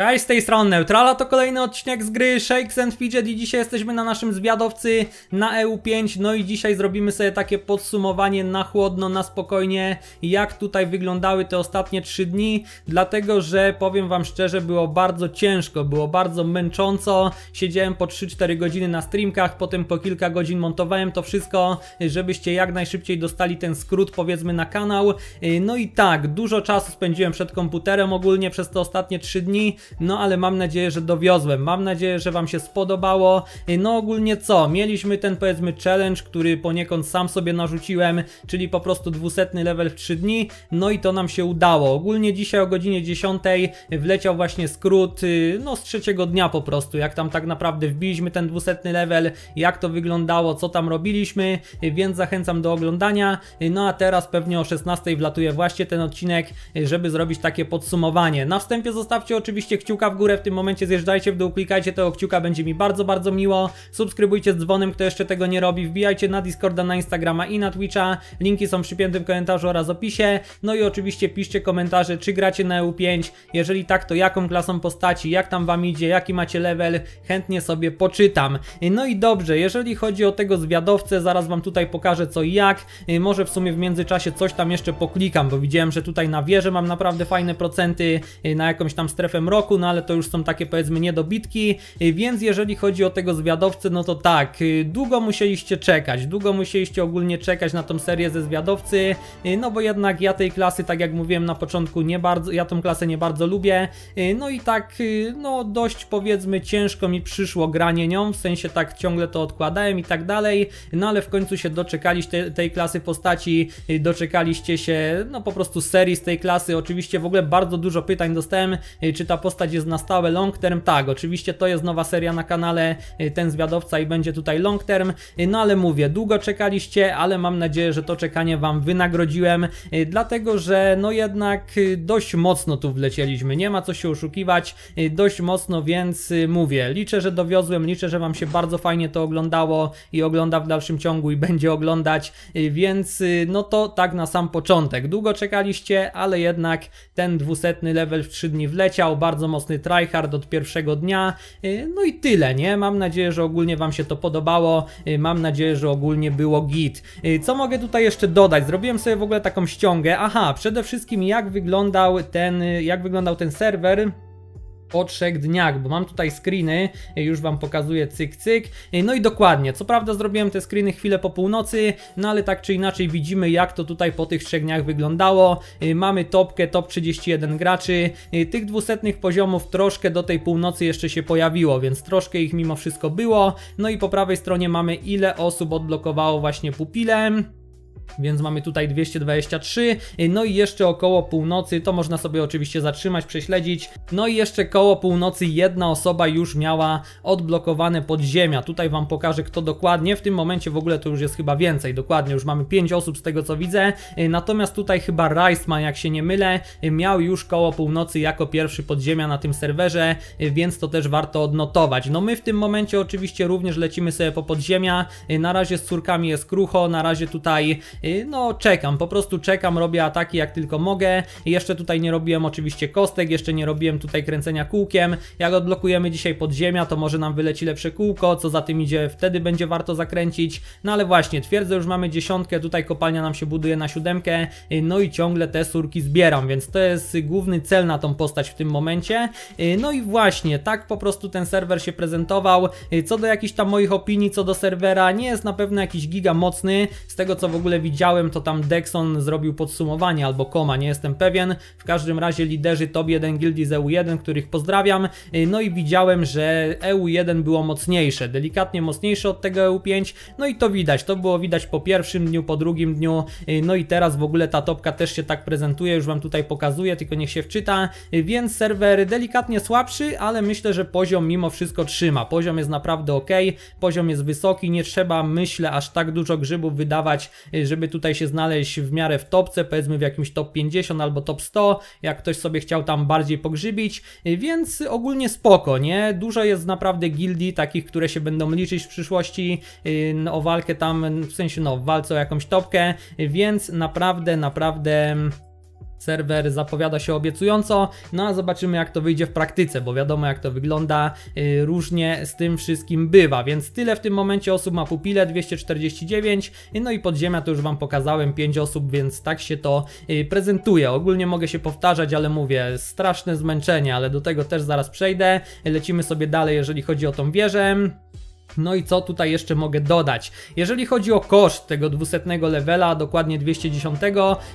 Hej, z tej strony Neutrala, to kolejny odcinek z gry Shakes and Fidget i dzisiaj jesteśmy na naszym zwiadowcy na EU5, no i dzisiaj zrobimy sobie takie podsumowanie na chłodno, na spokojnie, jak tutaj wyglądały te ostatnie 3 dni, dlatego, że powiem wam szczerze, było bardzo ciężko, było bardzo męcząco, siedziałem po 3-4 godziny na streamkach, potem po kilka godzin montowałem to wszystko, żebyście jak najszybciej dostali ten skrót powiedzmy na kanał, y, no i tak, dużo czasu spędziłem przed komputerem ogólnie przez te ostatnie 3 dni, no ale mam nadzieję, że dowiozłem. Mam nadzieję, że Wam się spodobało. E, no ogólnie co? Mieliśmy ten powiedzmy challenge, który poniekąd sam sobie narzuciłem, czyli po prostu 200 level w 3 dni. No i to nam się udało. Ogólnie dzisiaj o godzinie 10 wleciał właśnie skrót, y, no z trzeciego dnia po prostu, jak tam tak naprawdę wbiliśmy ten 200 level, jak to wyglądało, co tam robiliśmy, y, więc zachęcam do oglądania. Y, no a teraz pewnie o 16 wlatuje właśnie ten odcinek, żeby zrobić takie podsumowanie. Na wstępie zostawcie oczywiście kciuka w górę w tym momencie, zjeżdżajcie w dół, klikajcie tego kciuka, będzie mi bardzo, bardzo miło. Subskrybujcie z dzwonem, kto jeszcze tego nie robi, wbijajcie na Discorda, na Instagrama i na Twitcha. Linki są w przypiętym komentarzu oraz opisie. No i oczywiście piszcie komentarze, czy gracie na EU5, jeżeli tak, to jaką klasą postaci, jak tam wam idzie, jaki macie level, chętnie sobie poczytam. No i dobrze, jeżeli chodzi o tego zwiadowcę, zaraz wam tutaj pokażę co i jak. Może w sumie w międzyczasie coś tam jeszcze poklikam, bo widziałem, że tutaj na wieży mam naprawdę fajne procenty, na jakąś tam strefę mroku roku, no ale to już są takie powiedzmy niedobitki, y, więc jeżeli chodzi o tego zwiadowcę, no to tak, y, długo musieliście czekać, długo musieliście ogólnie czekać na tą serię ze zwiadowcy, y, no bo jednak ja tej klasy, tak jak mówiłem na początku, nie bardzo, ja tą klasę nie bardzo lubię, no i tak, no dość powiedzmy ciężko mi przyszło granie nią, w sensie tak ciągle to odkładałem i tak dalej, no ale w końcu się doczekaliście tej klasy postaci, doczekaliście się, no po prostu serii z tej klasy, oczywiście w ogóle bardzo dużo pytań dostałem, czy ta postać postać jest na stałe long term, tak, oczywiście to jest nowa seria na kanale, y, ten zwiadowca i będzie tutaj long term, y, no ale mówię, długo czekaliście, ale mam nadzieję, że to czekanie Wam wynagrodziłem, y, dlatego, że no jednak dość mocno tu wlecieliśmy, nie ma co się oszukiwać, dość mocno, więc mówię, liczę, że dowiozłem, liczę, że Wam się bardzo fajnie to oglądało i ogląda w dalszym ciągu i będzie oglądać, więc no to tak na sam początek, długo czekaliście, ale jednak ten dwusetny level w 3 dni wleciał, bardzo bardzo mocny tryhard od pierwszego dnia. Y, no i tyle, nie? Mam nadzieję, że ogólnie Wam się to podobało. Y, mam nadzieję, że ogólnie było git. Y, co mogę tutaj jeszcze dodać? Zrobiłem sobie w ogóle taką ściągę. Aha, przede wszystkim jak wyglądał ten, jak wyglądał ten serwer po trzech dniach, bo mam tutaj screeny, już Wam pokazuję cyk cyk. No i dokładnie, co prawda zrobiłem te screeny chwilę po północy, no ale tak czy inaczej widzimy jak to tutaj po tych trzech dniach wyglądało. Y, mamy topkę, top 31 graczy, y, tych dwusetnych poziomów troszkę do tej północy jeszcze się pojawiło, więc troszkę ich mimo wszystko było. No i po prawej stronie mamy ile osób odblokowało właśnie pupilem więc mamy tutaj 223, no i jeszcze około północy, to można sobie oczywiście zatrzymać, prześledzić, no i jeszcze koło północy jedna osoba już miała odblokowane podziemia, tutaj Wam pokażę kto dokładnie, w tym momencie w ogóle to już jest chyba więcej, dokładnie już mamy 5 osób z tego co widzę, y, natomiast tutaj chyba Reisman, jak się nie mylę, y, miał już koło północy jako pierwszy podziemia na tym serwerze, y, więc to też warto odnotować. No my w tym momencie oczywiście również lecimy sobie po podziemia, na razie z córkami jest krucho, na razie tutaj Y, no czekam, po prostu czekam, robię ataki jak tylko mogę. Jeszcze tutaj nie robiłem oczywiście kostek, jeszcze nie robiłem tutaj kręcenia kółkiem. Jak odblokujemy dzisiaj podziemia, to może nam wyleci lepsze kółko, co za tym idzie, wtedy będzie warto zakręcić. No ale właśnie, twierdzę, już mamy dziesiątkę, tutaj kopalnia nam się buduje na siódemkę, y, no i ciągle te surki zbieram, więc to jest główny cel na tą postać w tym momencie. Y, no i właśnie, tak po prostu ten serwer się prezentował. Co do jakichś tam moich opinii, co do serwera, nie jest na pewno jakiś giga mocny, z tego co w ogóle ogóle widziałem, to tam Dexon zrobił podsumowanie albo koma, nie jestem pewien. W każdym razie liderzy top 1 gildii z EU1, których pozdrawiam. Y, no i widziałem, że EU1 było mocniejsze, delikatnie mocniejsze od tego EU5. No i to widać, to było widać po pierwszym dniu, po drugim dniu. Y, no i teraz w ogóle ta topka też się tak prezentuje, już Wam tutaj pokazuję, tylko niech się wczyta. Y, więc serwer delikatnie słabszy, ale myślę, że poziom mimo wszystko trzyma. Poziom jest naprawdę ok, poziom jest wysoki, nie trzeba myślę aż tak dużo grzybów wydawać żeby tutaj się znaleźć w miarę w topce, powiedzmy w jakimś top 50 albo top 100, jak ktoś sobie chciał tam bardziej pogrzybić, więc ogólnie spoko, nie? Dużo jest naprawdę gildii takich, które się będą liczyć w przyszłości yy, o walkę tam, w sensie no, w walce o jakąś topkę, więc naprawdę, naprawdę... Serwer zapowiada się obiecująco, no a zobaczymy jak to wyjdzie w praktyce, bo wiadomo jak to wygląda, yy, różnie z tym wszystkim bywa, więc tyle w tym momencie osób ma pupile, 249, y, no i podziemia to już Wam pokazałem, 5 osób, więc tak się to yy, prezentuje. Ogólnie mogę się powtarzać, ale mówię, straszne zmęczenie, ale do tego też zaraz przejdę, lecimy sobie dalej jeżeli chodzi o tą wieżę. No i co tutaj jeszcze mogę dodać? Jeżeli chodzi o koszt tego 200 levela, dokładnie 210,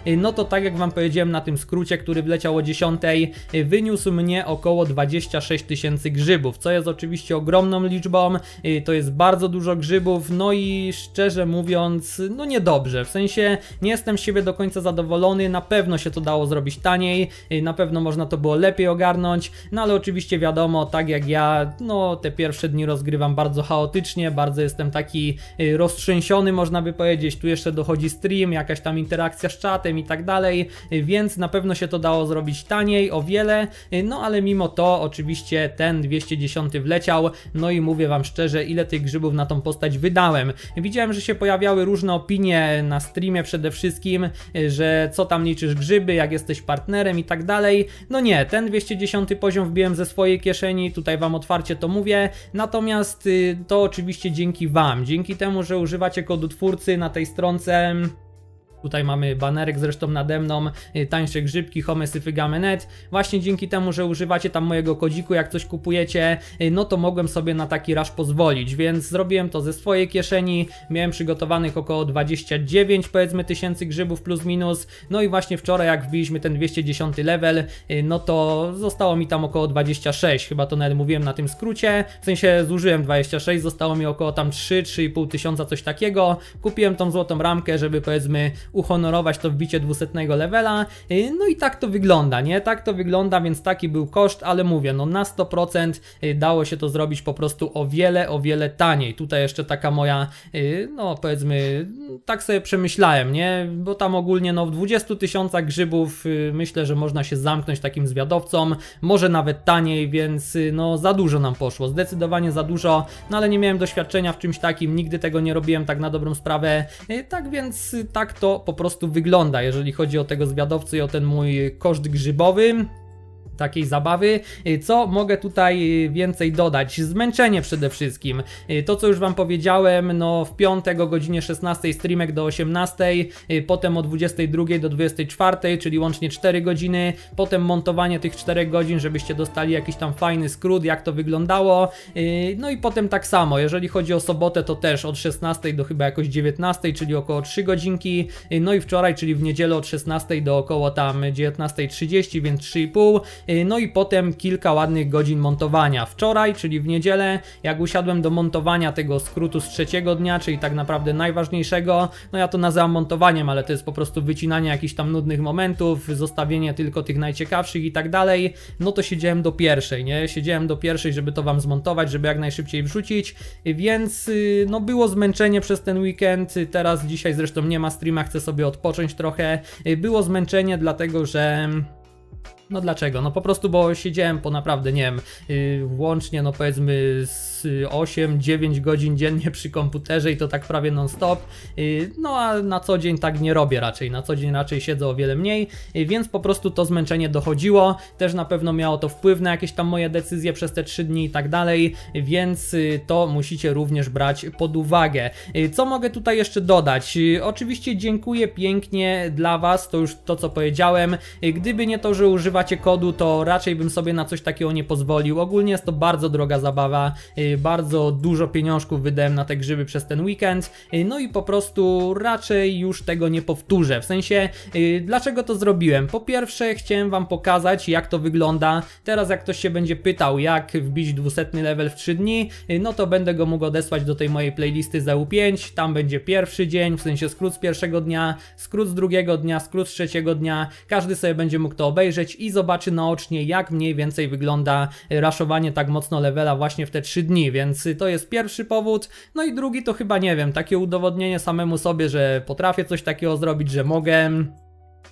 y, no to tak jak Wam powiedziałem na tym skrócie, który wleciał o 10, y, wyniósł mnie około 26 tysięcy grzybów, co jest oczywiście ogromną liczbą, y, to jest bardzo dużo grzybów, no i szczerze mówiąc, no niedobrze, w sensie nie jestem z siebie do końca zadowolony, na pewno się to dało zrobić taniej, na pewno można to było lepiej ogarnąć, no ale oczywiście wiadomo, tak jak ja, no te pierwsze dni rozgrywam bardzo chaotycznie, chaotycznie, bardzo jestem taki y, roztrzęsiony, można by powiedzieć. Tu jeszcze dochodzi stream, jakaś tam interakcja z czatem i tak dalej, y, więc na pewno się to dało zrobić taniej, o wiele, y, no ale mimo to oczywiście ten 210 wleciał, no i mówię Wam szczerze, ile tych grzybów na tą postać wydałem. Widziałem, że się pojawiały różne opinie na streamie przede wszystkim, że co tam liczysz grzyby, jak jesteś partnerem i tak dalej. No nie, ten 210 poziom wbiłem ze swojej kieszeni, tutaj Wam otwarcie to mówię, natomiast to to oczywiście dzięki Wam, dzięki temu, że używacie kodu twórcy na tej stronce Tutaj mamy banerek zresztą nade mną, y, tańsze grzybki, homesy, fygamenet. Właśnie dzięki temu, że używacie tam mojego kodziku, jak coś kupujecie, y, no to mogłem sobie na taki rasz pozwolić, więc zrobiłem to ze swojej kieszeni. Miałem przygotowanych około 29 powiedzmy tysięcy grzybów plus minus. No i właśnie wczoraj jak wbiliśmy ten 210 level, y, no to zostało mi tam około 26, chyba to nawet mówiłem na tym skrócie. W sensie zużyłem 26, zostało mi około tam 3, 3,5 tysiąca, coś takiego. Kupiłem tą złotą ramkę, żeby powiedzmy uhonorować to wbicie 200 levela. Y, no i tak to wygląda, nie? Tak to wygląda, więc taki był koszt, ale mówię, no na 100% y, dało się to zrobić po prostu o wiele, o wiele taniej. Tutaj jeszcze taka moja, y, no powiedzmy, tak sobie przemyślałem, nie? Bo tam ogólnie, no w 20 tysiącach grzybów myślę, że można się zamknąć takim zwiadowcom, może nawet taniej, więc no za dużo nam poszło, zdecydowanie za dużo, no ale nie miałem doświadczenia w czymś takim, nigdy tego nie robiłem tak na dobrą sprawę, tak więc tak to po prostu wygląda, jeżeli chodzi o tego zwiadowcę i o ten mój koszt grzybowy takiej zabawy. Y, co mogę tutaj y, więcej dodać? Zmęczenie przede wszystkim. Y, to, co już Wam powiedziałem, no w piątek o godzinie 16 streamek do 18, potem o 22 do 24, czyli łącznie 4 godziny, potem montowanie tych 4 godzin, żebyście dostali jakiś tam fajny skrót, jak to wyglądało. No i potem tak samo, jeżeli chodzi o sobotę, to też od 16 do chyba jakoś 19, czyli około 3 godzinki. No i wczoraj, czyli w niedzielę od 16 do około tam 19.30, więc 3,5 Y, no i potem kilka ładnych godzin montowania. Wczoraj, czyli w niedzielę, jak usiadłem do montowania tego skrótu z trzeciego dnia, czyli tak naprawdę najważniejszego, no ja to nazywam montowaniem, ale to jest po prostu wycinanie jakichś tam nudnych momentów, zostawienie tylko tych najciekawszych i tak dalej, no to siedziałem do pierwszej, nie? Siedziałem do pierwszej, żeby to Wam zmontować, żeby jak najszybciej wrzucić, więc y, no było zmęczenie przez ten weekend, teraz dzisiaj zresztą nie ma streama, chcę sobie odpocząć trochę, y, było zmęczenie dlatego, że... No dlaczego? No po prostu, bo siedziałem po naprawdę, nie wiem, yy, łącznie, no powiedzmy z 8-9 y, godzin dziennie przy komputerze i to tak prawie non-stop. Y, no a na co dzień tak nie robię raczej, na co dzień raczej siedzę o wiele mniej, y, więc po prostu to zmęczenie dochodziło. Też na pewno miało to wpływ na jakieś tam moje decyzje przez te 3 dni i tak dalej, więc to musicie również brać pod uwagę. Co mogę tutaj jeszcze dodać? Oczywiście dziękuję pięknie dla Was, to już to co powiedziałem. Gdyby nie to, że używacie kodu, to raczej bym sobie na coś takiego nie pozwolił. Ogólnie jest to bardzo droga zabawa bardzo dużo pieniążków wydałem na te grzyby przez ten weekend, y, no i po prostu raczej już tego nie powtórzę. W sensie, y, dlaczego to zrobiłem? Po pierwsze, chciałem wam pokazać, jak to wygląda. Teraz, jak ktoś się będzie pytał, jak wbić 200 level w 3 dni, y, no to będę go mógł odesłać do tej mojej playlisty za U5. Tam będzie pierwszy dzień, w sensie skrót z pierwszego dnia, skrót z drugiego dnia, skrót z trzeciego dnia. Każdy sobie będzie mógł to obejrzeć i zobaczy naocznie, jak mniej więcej wygląda raszowanie tak mocno levela właśnie w te 3 dni dni, więc to jest pierwszy powód. No i drugi to chyba, nie wiem, takie udowodnienie samemu sobie, że potrafię coś takiego zrobić, że mogę,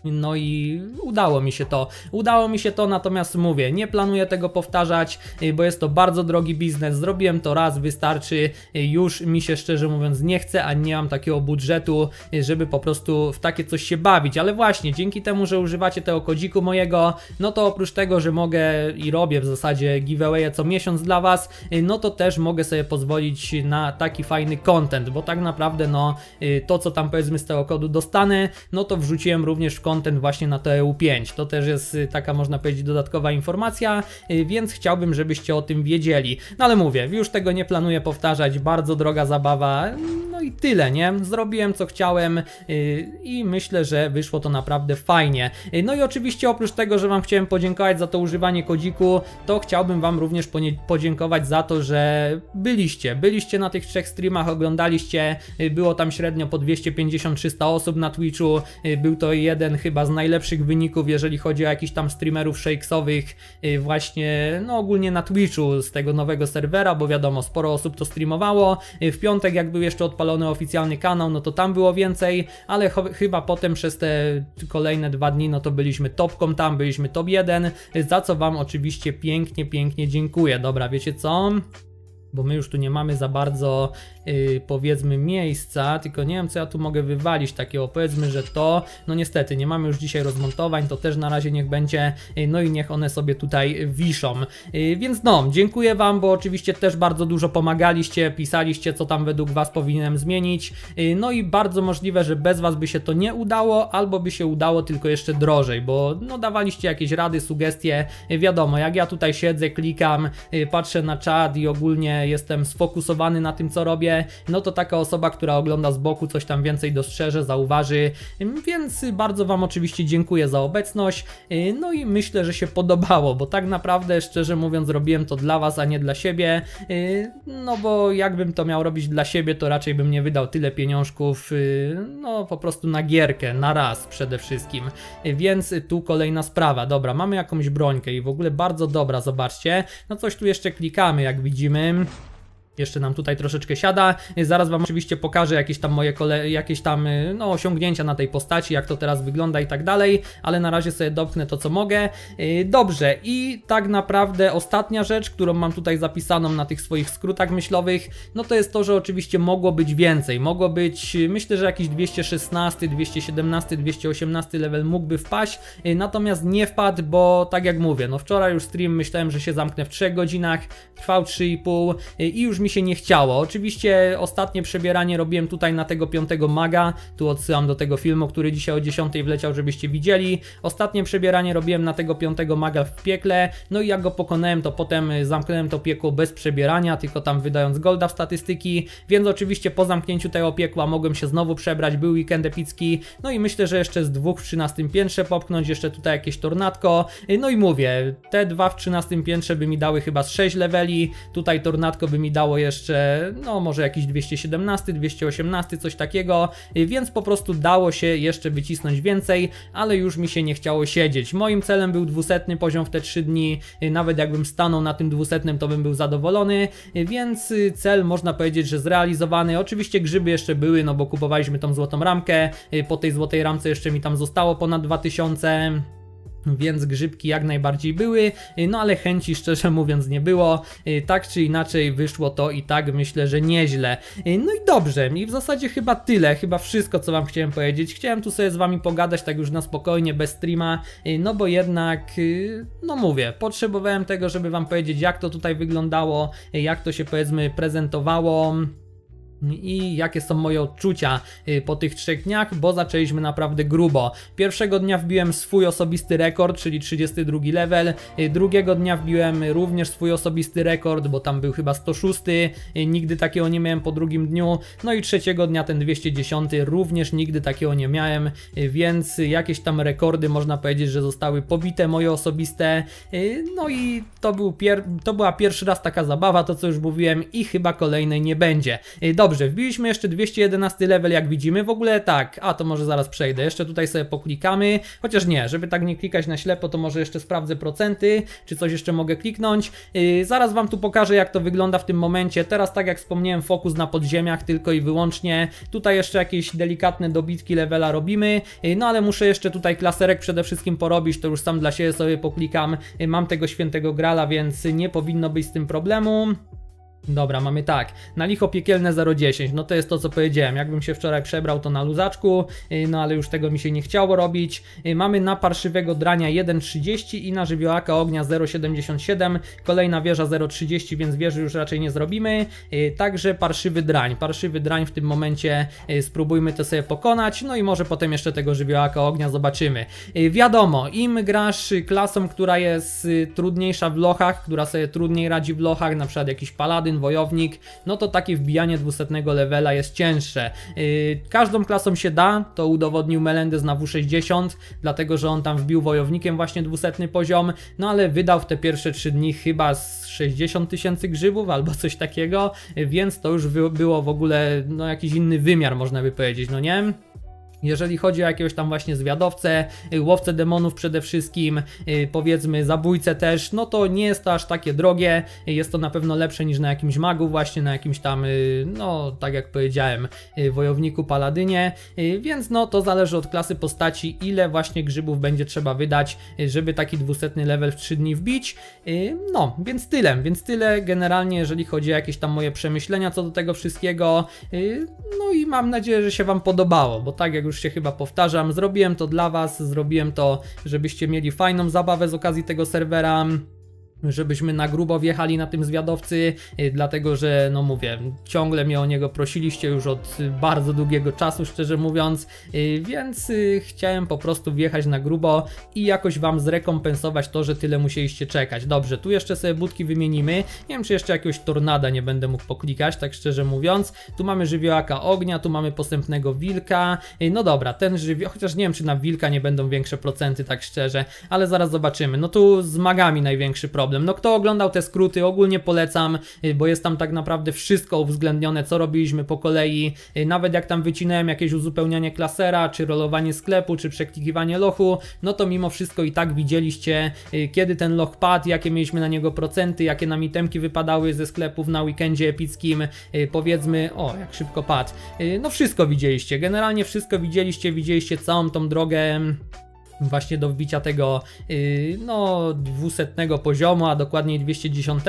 no i udało mi się to. Udało mi się to, natomiast mówię, nie planuję tego powtarzać, y, bo jest to bardzo drogi biznes. Zrobiłem to raz, wystarczy. Y, już mi się szczerze mówiąc nie chce, a nie mam takiego budżetu, y, żeby po prostu w takie coś się bawić. Ale właśnie, dzięki temu, że używacie tego kodziku mojego, no to oprócz tego, że mogę i robię w zasadzie giveawaye co miesiąc dla Was, no to też mogę sobie pozwolić na taki fajny content, bo tak naprawdę no to, co tam powiedzmy z tego kodu dostanę, no to wrzuciłem również content właśnie na to EU5. To też jest y, taka, można powiedzieć, dodatkowa informacja, y, więc chciałbym, żebyście o tym wiedzieli. No ale mówię, już tego nie planuję powtarzać, bardzo droga zabawa i tyle, nie? Zrobiłem co chciałem y, i myślę, że wyszło to naprawdę fajnie. Y, no i oczywiście oprócz tego, że Wam chciałem podziękować za to używanie kodziku, to chciałbym Wam również podziękować za to, że byliście. Byliście na tych trzech streamach, oglądaliście, y, było tam średnio po 250-300 osób na Twitchu, był to jeden chyba z najlepszych wyników, jeżeli chodzi o jakichś tam streamerów shakesowych właśnie, no ogólnie na Twitchu z tego nowego serwera, bo wiadomo, sporo osób to streamowało. W piątek jak był jeszcze odpalony odpalony oficjalny kanał, no to tam było więcej, ale ch chyba potem przez te kolejne dwa dni, no to byliśmy topką tam, byliśmy top 1, za co Wam oczywiście pięknie, pięknie dziękuję. Dobra, wiecie co? bo my już tu nie mamy za bardzo yy, powiedzmy miejsca, tylko nie wiem co ja tu mogę wywalić takiego, powiedzmy, że to, no niestety nie mamy już dzisiaj rozmontowań, to też na razie niech będzie, yy, no i niech one sobie tutaj wiszą. Yy, więc no, dziękuję Wam, bo oczywiście też bardzo dużo pomagaliście, pisaliście co tam według Was powinienem zmienić, y, no i bardzo możliwe, że bez Was by się to nie udało, albo by się udało tylko jeszcze drożej, bo no dawaliście jakieś rady, sugestie, y, wiadomo, jak ja tutaj siedzę, klikam, y, patrzę na czat i ogólnie jestem sfokusowany na tym, co robię, no to taka osoba, która ogląda z boku, coś tam więcej dostrzeże, zauważy. Więc bardzo Wam oczywiście dziękuję za obecność. Yy, no i myślę, że się podobało, bo tak naprawdę, szczerze mówiąc, robiłem to dla Was, a nie dla siebie. Yy, no bo jakbym to miał robić dla siebie, to raczej bym nie wydał tyle pieniążków, yy, no po prostu na gierkę, na raz przede wszystkim. Więc tu kolejna sprawa. Dobra, mamy jakąś brońkę i w ogóle bardzo dobra, zobaczcie. No coś tu jeszcze klikamy, jak widzimy jeszcze nam tutaj troszeczkę siada. Zaraz Wam oczywiście pokażę jakieś tam moje kole jakieś tam y, no, osiągnięcia na tej postaci, jak to teraz wygląda i tak dalej, ale na razie sobie dopchnę to, co mogę. Y, dobrze, i tak naprawdę ostatnia rzecz, którą mam tutaj zapisaną na tych swoich skrótach myślowych, no to jest to, że oczywiście mogło być więcej. Mogło być, y, myślę, że jakiś 216, 217, 218 level mógłby wpaść, natomiast nie wpadł, bo tak jak mówię, no wczoraj już stream myślałem, że się zamknę w 3 godzinach, trwał 3,5 i już mi się nie chciało. Oczywiście ostatnie przebieranie robiłem tutaj na tego piątego maga, tu odsyłam do tego filmu, który dzisiaj o 10 wleciał, żebyście widzieli. Ostatnie przebieranie robiłem na tego piątego maga w piekle, no i jak go pokonałem, to potem y, zamknąłem to piekło bez przebierania, tylko tam wydając golda w statystyki, więc oczywiście po zamknięciu tego piekła mogłem się znowu przebrać, był weekend epicki, no i myślę, że jeszcze z dwóch w 13 piętrze popchnąć, jeszcze tutaj jakieś tornadko, y, no i mówię, te dwa w 13 piętrze by mi dały chyba z 6 leveli, tutaj tornadko by mi dało zostało jeszcze, no może jakiś 217, 218, coś takiego, y, więc po prostu dało się jeszcze wycisnąć więcej, ale już mi się nie chciało siedzieć. Moim celem był 200 poziom w te 3 dni, y, nawet jakbym stanął na tym 200, to bym był zadowolony, y, więc cel można powiedzieć, że zrealizowany. Oczywiście grzyby jeszcze były, no bo kupowaliśmy tą złotą ramkę, po tej złotej ramce jeszcze mi tam zostało ponad 2000 więc grzybki jak najbardziej były, no ale chęci szczerze mówiąc nie było, y, tak czy inaczej wyszło to i tak myślę, że nieźle. Y, no i dobrze, i w zasadzie chyba tyle, chyba wszystko co wam chciałem powiedzieć, chciałem tu sobie z wami pogadać tak już na spokojnie, bez streama, y, no bo jednak, no mówię, potrzebowałem tego, żeby wam powiedzieć jak to tutaj wyglądało, jak to się powiedzmy prezentowało, i jakie są moje odczucia y, po tych trzech dniach, bo zaczęliśmy naprawdę grubo. Pierwszego dnia wbiłem swój osobisty rekord, czyli 32 level, y, drugiego dnia wbiłem również swój osobisty rekord, bo tam był chyba 106, y, nigdy takiego nie miałem po drugim dniu, no i trzeciego dnia ten 210 również nigdy takiego nie miałem, więc jakieś tam rekordy można powiedzieć, że zostały pobite moje osobiste, no i to, był to była pierwszy raz taka zabawa, to co już mówiłem i chyba kolejnej nie będzie. Dobrze, Dobrze, wbiliśmy jeszcze 211 level, jak widzimy. W ogóle tak, a to może zaraz przejdę. Jeszcze tutaj sobie poklikamy. Chociaż nie, żeby tak nie klikać na ślepo, to może jeszcze sprawdzę procenty, czy coś jeszcze mogę kliknąć. Yy, zaraz Wam tu pokażę, jak to wygląda w tym momencie. Teraz, tak jak wspomniałem, fokus na podziemiach tylko i wyłącznie. Tutaj jeszcze jakieś delikatne dobitki levela robimy. Yy, no ale muszę jeszcze tutaj klaserek przede wszystkim porobić, to już sam dla siebie sobie poklikam. Yy, mam tego świętego grala, więc nie powinno być z tym problemu. Dobra, mamy tak, na licho piekielne 0,10, no to jest to co powiedziałem, jakbym się wczoraj przebrał to na luzaczku, y, no ale już tego mi się nie chciało robić. Y, mamy na parszywego drania 1,30 i na żywiołaka ognia 0,77, kolejna wieża 0,30, więc wieży już raczej nie zrobimy. Y, także parszywy drań, parszywy drań w tym momencie spróbujmy to sobie pokonać, no i może potem jeszcze tego żywiołaka ognia zobaczymy. Wiadomo, im grasz klasą, która jest trudniejsza w lochach, która sobie trudniej radzi w lochach, na przykład jakiś paladyn, paladyn, wojownik, no to takie wbijanie 200 levela jest cięższe. Yy, każdą klasą się da, to udowodnił Melendez na W60, dlatego że on tam wbił wojownikiem właśnie 200 poziom, no ale wydał w te pierwsze 3 dni chyba z 60 tysięcy grzybów albo coś takiego, y, więc to już było w ogóle no, jakiś inny wymiar można by powiedzieć, no nie? Jeżeli chodzi o jakiegoś tam właśnie zwiadowcę, y, łowcę demonów przede wszystkim, y, powiedzmy zabójcę też, no to nie jest to aż takie drogie, jest to na pewno lepsze niż na jakimś magu właśnie, na jakimś tam, y, no tak jak powiedziałem, wojowniku paladynie, więc no to zależy od klasy postaci, ile właśnie grzybów będzie trzeba wydać, żeby taki dwusetny level w 3 dni wbić, no więc tyle, więc tyle generalnie jeżeli chodzi o jakieś tam moje przemyślenia co do tego wszystkiego, no i mam nadzieję, że się Wam podobało, bo tak jak już już się chyba powtarzam. Zrobiłem to dla Was, zrobiłem to, żebyście mieli fajną zabawę z okazji tego serwera żebyśmy na grubo wjechali na tym zwiadowcy, y, dlatego że, no mówię, ciągle mnie o niego prosiliście już od bardzo długiego czasu, szczerze mówiąc, y, więc y, chciałem po prostu wjechać na grubo i jakoś Wam zrekompensować to, że tyle musieliście czekać. Dobrze, tu jeszcze sobie budki wymienimy, nie wiem czy jeszcze jakiegoś tornada nie będę mógł poklikać, tak szczerze mówiąc. Tu mamy żywiołaka ognia, tu mamy postępnego wilka, no dobra, ten żywioł, chociaż nie wiem czy na wilka nie będą większe procenty, tak szczerze, ale zaraz zobaczymy. No tu z magami największy problem problem. No kto oglądał te skróty, ogólnie polecam, y, bo jest tam tak naprawdę wszystko uwzględnione, co robiliśmy po kolei, y, nawet jak tam wycinałem jakieś uzupełnianie klasera, czy rolowanie sklepu, czy przeklikiwanie lochu, no to mimo wszystko i tak widzieliście, y, kiedy ten loch padł, jakie mieliśmy na niego procenty, jakie nam itemki wypadały ze sklepów na weekendzie epickim, powiedzmy, o jak szybko padł, no wszystko widzieliście, generalnie wszystko widzieliście, widzieliście całą tą drogę właśnie do wbicia tego y, no 200 poziomu, a dokładniej 210.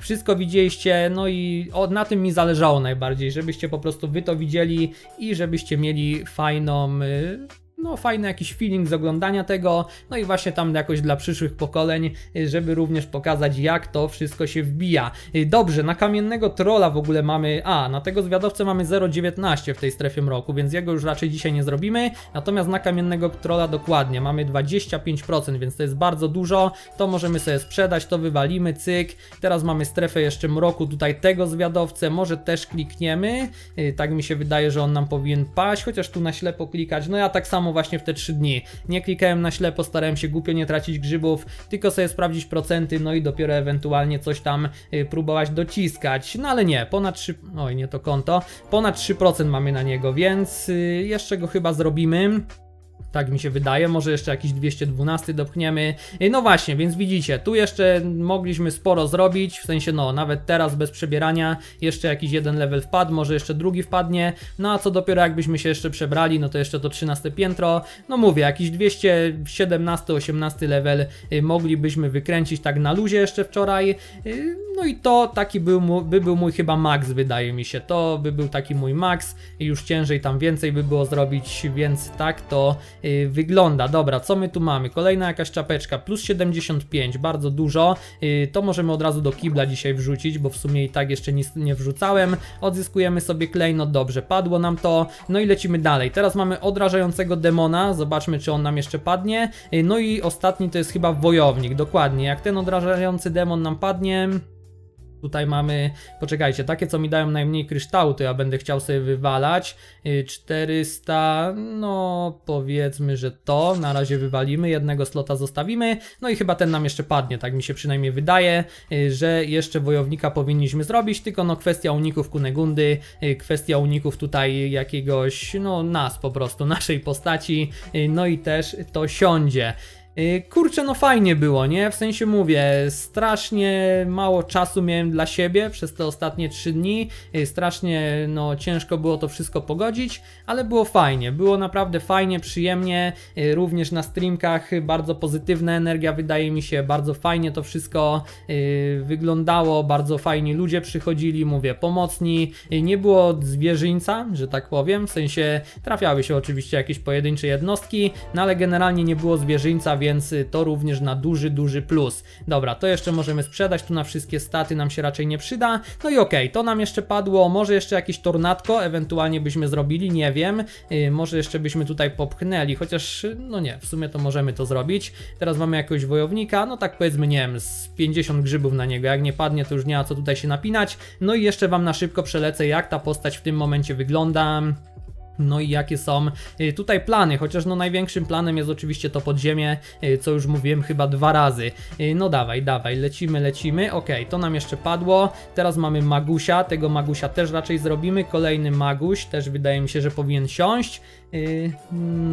Wszystko widzieliście, no i na tym mi zależało najbardziej, żebyście po prostu wy to widzieli i żebyście mieli fajną y, no fajny jakiś feeling z oglądania tego, no i właśnie tam jakoś dla przyszłych pokoleń, y, żeby również pokazać jak to wszystko się wbija. Y, dobrze, na kamiennego trola w ogóle mamy, a na tego zwiadowcę mamy 0,19 w tej strefie mroku, więc jego już raczej dzisiaj nie zrobimy, natomiast na kamiennego trola dokładnie mamy 25%, więc to jest bardzo dużo, to możemy sobie sprzedać, to wywalimy, cyk, teraz mamy strefę jeszcze mroku, tutaj tego zwiadowcę, może też klikniemy, y, tak mi się wydaje, że on nam powinien paść, chociaż tu na ślepo klikać, no ja tak samo samo właśnie w te 3 dni. Nie klikałem na ślepo, starałem się głupio nie tracić grzybów, tylko sobie sprawdzić procenty, no i dopiero ewentualnie coś tam y, próbować dociskać. No ale nie, ponad 3... oj nie to konto. Ponad 3% mamy na niego, więc y, jeszcze go chyba zrobimy. Tak mi się wydaje, może jeszcze jakiś 212 dopchniemy. No właśnie, więc widzicie, tu jeszcze mogliśmy sporo zrobić, w sensie no, nawet teraz bez przebierania, jeszcze jakiś jeden level wpadł, może jeszcze drugi wpadnie, no a co dopiero jakbyśmy się jeszcze przebrali, no to jeszcze to 13 piętro, no mówię, jakiś 217-18 level y, moglibyśmy wykręcić tak na luzie jeszcze wczoraj, y, no i to taki był, by był mój chyba max, wydaje mi się, to by był taki mój max, już ciężej tam więcej by było zrobić, więc tak to Y, wygląda. Dobra, co my tu mamy? Kolejna jakaś czapeczka, plus 75, bardzo dużo. Y, to możemy od razu do kibla dzisiaj wrzucić, bo w sumie i tak jeszcze nic nie wrzucałem. Odzyskujemy sobie klejnot, dobrze, padło nam to. No i lecimy dalej. Teraz mamy odrażającego demona, zobaczmy czy on nam jeszcze padnie. Y, no i ostatni to jest chyba wojownik, dokładnie. Jak ten odrażający demon nam padnie... Tutaj mamy, poczekajcie, takie co mi dają najmniej to ja będę chciał sobie wywalać. 400, y, no powiedzmy, że to. Na razie wywalimy, jednego slota zostawimy. No i chyba ten nam jeszcze padnie, tak mi się przynajmniej wydaje, y, że jeszcze wojownika powinniśmy zrobić, tylko no kwestia uników Kunegundy, y, kwestia uników tutaj jakiegoś, no nas po prostu, naszej postaci, no i też to siądzie. Y, kurczę, no fajnie było, nie? W sensie mówię, strasznie mało czasu miałem dla siebie przez te ostatnie 3 dni. Y, strasznie, no ciężko było to wszystko pogodzić, ale było fajnie. Było naprawdę fajnie, przyjemnie. Y, również na streamkach bardzo pozytywna energia, wydaje mi się, bardzo fajnie to wszystko wyglądało. Bardzo fajni ludzie przychodzili, mówię, pomocni. Nie było zwierzyńca, że tak powiem. W sensie trafiały się oczywiście jakieś pojedyncze jednostki, no ale generalnie nie było zwierzyńca, więc y, to również na duży, duży plus. Dobra, to jeszcze możemy sprzedać, tu na wszystkie staty nam się raczej nie przyda. No i okej, okay, to nam jeszcze padło, może jeszcze jakieś tornadko ewentualnie byśmy zrobili, nie wiem. Yy, może jeszcze byśmy tutaj popchnęli, chociaż y, no nie, w sumie to możemy to zrobić. Teraz mamy jakiegoś wojownika, no tak powiedzmy, nie wiem, z 50 grzybów na niego, jak nie padnie to już nie ma co tutaj się napinać. No i jeszcze Wam na szybko przelecę jak ta postać w tym momencie wygląda. No i jakie są y, tutaj plany, chociaż no największym planem jest oczywiście to podziemie, y, co już mówiłem chyba dwa razy. Y, no dawaj, dawaj, lecimy, lecimy, ok, to nam jeszcze padło, teraz mamy Magusia, tego Magusia też raczej zrobimy, kolejny Maguś, też wydaje mi się, że powinien siąść,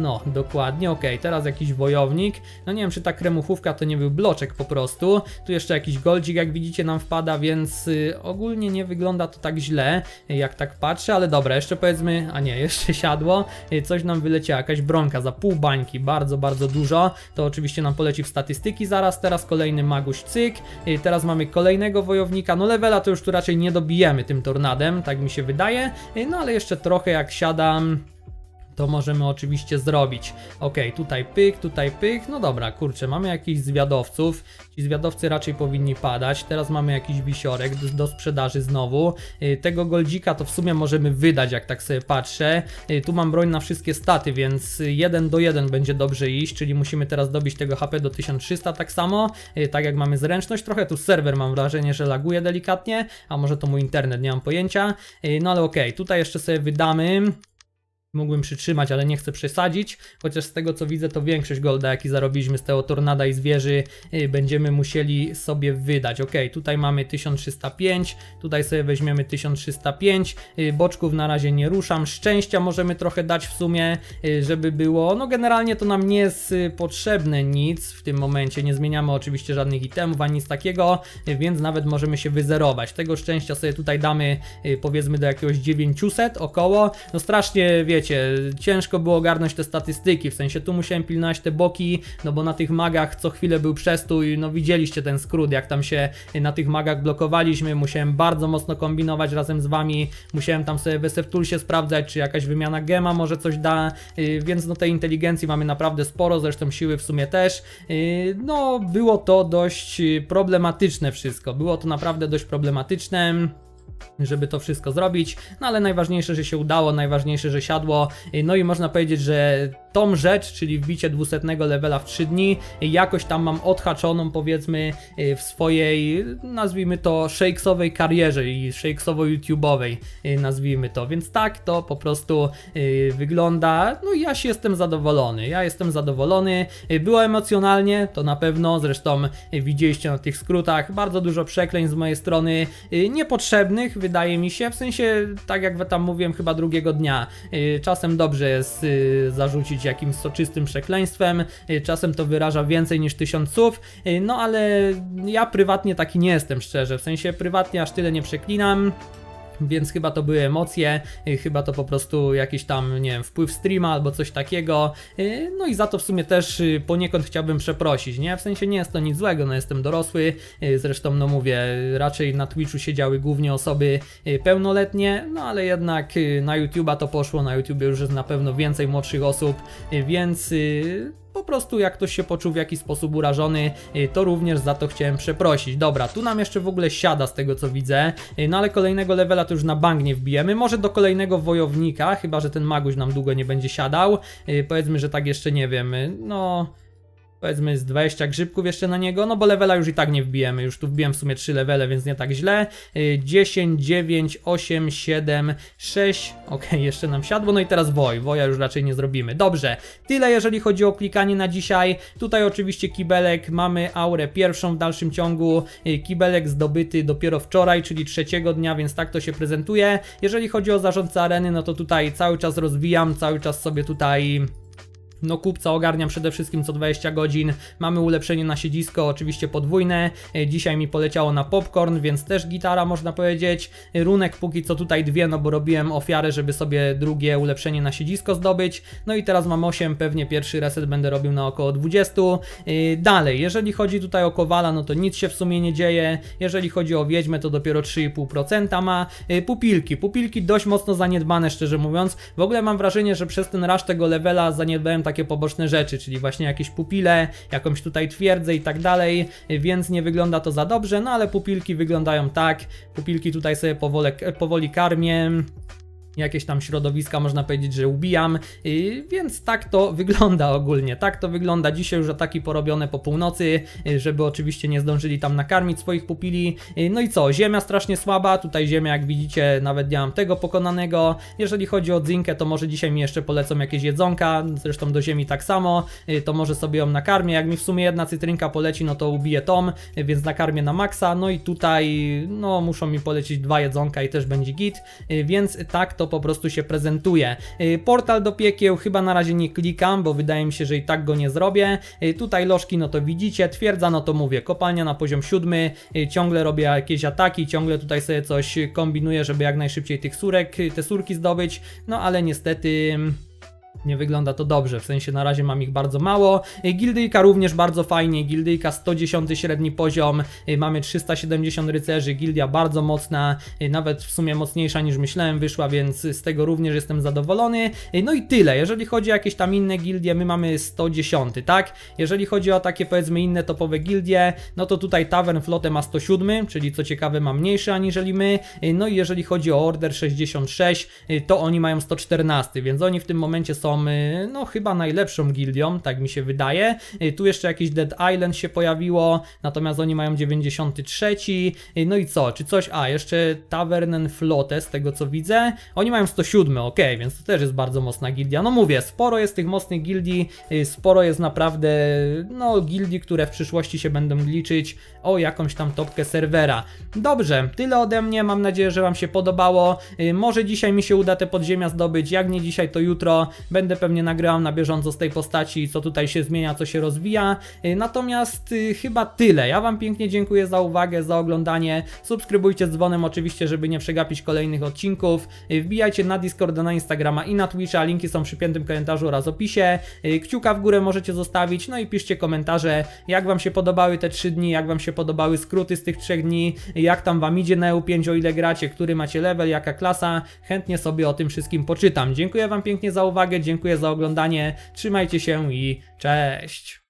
no, dokładnie, ok, teraz jakiś wojownik, no nie wiem czy ta kremuchówka to nie był bloczek po prostu, tu jeszcze jakiś goldzik jak widzicie nam wpada, więc ogólnie nie wygląda to tak źle, jak tak patrzę, ale dobra, jeszcze powiedzmy, a nie, jeszcze siadło, y, coś nam wyleciała jakaś bronka za pół bańki, bardzo, bardzo dużo. To oczywiście nam poleci w statystyki zaraz, teraz kolejny maguś cyk, y, teraz mamy kolejnego wojownika, no levela to już tu raczej nie dobijemy tym tornadem, tak mi się wydaje, y, no ale jeszcze trochę jak siadam, to możemy oczywiście zrobić. Ok, tutaj pyk, tutaj pyk, no dobra, kurczę, mamy jakichś zwiadowców, ci zwiadowcy raczej powinni padać, teraz mamy jakiś wisiorek do, do sprzedaży znowu, y, tego goldzika to w sumie możemy wydać, jak tak sobie patrzę, y, tu mam broń na wszystkie staty, więc 1 do 1 będzie dobrze iść, czyli musimy teraz dobić tego HP do 1300 tak samo, y, tak jak mamy zręczność, trochę tu serwer mam wrażenie, że laguje delikatnie, a może to mój internet, nie mam pojęcia, no ale ok, tutaj jeszcze sobie wydamy, mógłbym przytrzymać, ale nie chcę przesadzić, chociaż z tego co widzę to większość golda jaki zarobiliśmy z tego tornada i zwierzy, y, będziemy musieli sobie wydać. Ok, tutaj mamy 1305, tutaj sobie weźmiemy 1305, y, boczków na razie nie ruszam, szczęścia możemy trochę dać w sumie, y, żeby było, no generalnie to nam nie jest potrzebne nic w tym momencie, nie zmieniamy oczywiście żadnych itemów ani nic takiego, więc nawet możemy się wyzerować. Tego szczęścia sobie tutaj damy powiedzmy do jakiegoś 900 około, no strasznie wiecie, wiecie, ciężko było ogarnąć te statystyki, w sensie tu musiałem pilnować te boki, no bo na tych magach co chwilę był przestój, no widzieliście ten skrót, jak tam się na tych magach blokowaliśmy, musiałem bardzo mocno kombinować razem z wami, musiałem tam sobie w SF sprawdzać, czy jakaś wymiana gema może coś da, y, więc no tej inteligencji mamy naprawdę sporo, zresztą siły w sumie też, y, no było to dość y, problematyczne wszystko, było to naprawdę dość problematyczne, żeby to wszystko zrobić, no ale najważniejsze, że się udało, najważniejsze, że siadło, no i można powiedzieć, że tą rzecz, czyli wbicie 200 levela w 3 dni, jakoś tam mam odhaczoną powiedzmy y, w swojej, nazwijmy to, shakesowej karierze i shakesowo youtubeowej y, nazwijmy to, więc tak to po prostu y, wygląda, no i ja się jestem zadowolony, ja jestem zadowolony, było emocjonalnie, to na pewno, zresztą widzieliście na tych skrótach, bardzo dużo przekleń z mojej strony, niepotrzebnych, fajnych, wydaje mi się. W sensie, tak jak tam mówiłem, chyba drugiego dnia. Y, czasem dobrze jest y, zarzucić jakimś soczystym przekleństwem, y, czasem to wyraża więcej niż tysiąc słów, no ale ja prywatnie taki nie jestem szczerze. W sensie, prywatnie aż tyle nie przeklinam więc chyba to były emocje, y, chyba to po prostu jakiś tam, nie wiem, wpływ streama albo coś takiego. Y, no i za to w sumie też y, poniekąd chciałbym przeprosić, nie? W sensie nie jest to nic złego, no jestem dorosły, zresztą no mówię, raczej na Twitchu siedziały głównie osoby pełnoletnie, no ale jednak na YouTube'a to poszło, na YouTube już jest na pewno więcej młodszych osób, więc po prostu jak ktoś się poczuł w jakiś sposób urażony, y, to również za to chciałem przeprosić. Dobra, tu nam jeszcze w ogóle siada z tego co widzę, y, no ale kolejnego levela to już na bank nie wbijemy, może do kolejnego wojownika, chyba że ten maguś nam długo nie będzie siadał, y, powiedzmy, że tak jeszcze nie wiem, no... Powiedzmy z 20 grzybków jeszcze na niego, no bo levela już i tak nie wbijemy, już tu wbiłem w sumie 3 levele, więc nie tak źle. 10, 9, 8, 7, 6, ok, jeszcze nam siadło, no i teraz woj, woja już raczej nie zrobimy. Dobrze, tyle jeżeli chodzi o klikanie na dzisiaj. Tutaj oczywiście kibelek, mamy aurę pierwszą w dalszym ciągu, y, kibelek zdobyty dopiero wczoraj, czyli trzeciego dnia, więc tak to się prezentuje. Jeżeli chodzi o zarządcę areny, no to tutaj cały czas rozwijam, cały czas sobie tutaj no kupca ogarniam przede wszystkim co 20 godzin. Mamy ulepszenie na siedzisko, oczywiście podwójne. E, dzisiaj mi poleciało na popcorn, więc też gitara można powiedzieć. Runek póki co tutaj dwie, no bo robiłem ofiarę, żeby sobie drugie ulepszenie na siedzisko zdobyć. No i teraz mam 8, pewnie pierwszy reset będę robił na około 20. E, dalej, jeżeli chodzi tutaj o Kowala, no to nic się w sumie nie dzieje. Jeżeli chodzi o Wiedźmę, to dopiero 3,5% ma. E, pupilki, pupilki dość mocno zaniedbane szczerze mówiąc. W ogóle mam wrażenie, że przez ten rush tego levela zaniedbałem tak takie poboczne rzeczy, czyli właśnie jakieś pupile, jakąś tutaj twierdzę i tak dalej, więc nie wygląda to za dobrze, no ale pupilki wyglądają tak, pupilki tutaj sobie powoli, powoli karmię, jakieś tam środowiska, można powiedzieć, że ubijam, więc tak to wygląda ogólnie, tak to wygląda. Dzisiaj już ataki porobione po północy, żeby oczywiście nie zdążyli tam nakarmić swoich pupili. No i co, ziemia strasznie słaba, tutaj ziemia jak widzicie nawet nie mam tego pokonanego. Jeżeli chodzi o dzinkę, to może dzisiaj mi jeszcze polecą jakieś jedzonka, zresztą do ziemi tak samo, to może sobie ją nakarmię. Jak mi w sumie jedna cytrynka poleci, no to ubiję tom, więc nakarmię na maksa. No i tutaj, no muszą mi polecić dwa jedzonka i też będzie git, więc tak to to po prostu się prezentuje. Y, portal do piekieł chyba na razie nie klikam, bo wydaje mi się, że i tak go nie zrobię. Y, tutaj lożki, no to widzicie, twierdza, no to mówię, kopalnia na poziom siódmy, y, ciągle robię jakieś ataki, ciągle tutaj sobie coś kombinuję, żeby jak najszybciej tych surek, te surki zdobyć, no ale niestety nie wygląda to dobrze, w sensie na razie mam ich bardzo mało. E, gildyjka również bardzo fajnie, Gildyjka 110 średni poziom, e, mamy 370 rycerzy, gildia bardzo mocna, e, nawet w sumie mocniejsza niż myślałem wyszła, więc z tego również jestem zadowolony. No i tyle, jeżeli chodzi o jakieś tam inne gildie, my mamy 110, tak? Jeżeli chodzi o takie powiedzmy inne topowe gildie, no to tutaj Tavern Flotę ma 107, czyli co ciekawe ma mniejsze aniżeli my, no i jeżeli chodzi o Order 66, to oni mają 114, więc oni w tym momencie są y, no chyba najlepszą gildią, tak mi się wydaje. Y, tu jeszcze jakiś Dead Island się pojawiło, natomiast oni mają 93. Y, no i co, czy coś, a jeszcze Tavern Flote z tego co widzę, oni mają 107, ok, więc to też jest bardzo mocna gildia. No mówię, sporo jest tych mocnych gildii, sporo jest naprawdę no gildii, które w przyszłości się będą liczyć o jakąś tam topkę serwera. Dobrze, tyle ode mnie, mam nadzieję, że Wam się podobało. Może dzisiaj mi się uda te podziemia zdobyć, jak nie dzisiaj to jutro. Będę pewnie nagrywał na bieżąco z tej postaci, co tutaj się zmienia, co się rozwija. Y, natomiast y, chyba tyle. Ja Wam pięknie dziękuję za uwagę, za oglądanie. Subskrybujcie z dzwonem oczywiście, żeby nie przegapić kolejnych odcinków. Y, wbijajcie na Discorda, na Instagrama i na Twitcha. Linki są przy piętym komentarzu oraz opisie. Kciuka w górę możecie zostawić, no i piszcie komentarze, jak Wam się podobały te 3 dni, jak Wam się podobały skróty z tych 3 dni, jak tam Wam idzie na EU5, o ile gracie, który macie level, jaka klasa. Chętnie sobie o tym wszystkim poczytam. Dziękuję Wam pięknie za uwagę, dziękuję za oglądanie, trzymajcie się i cześć!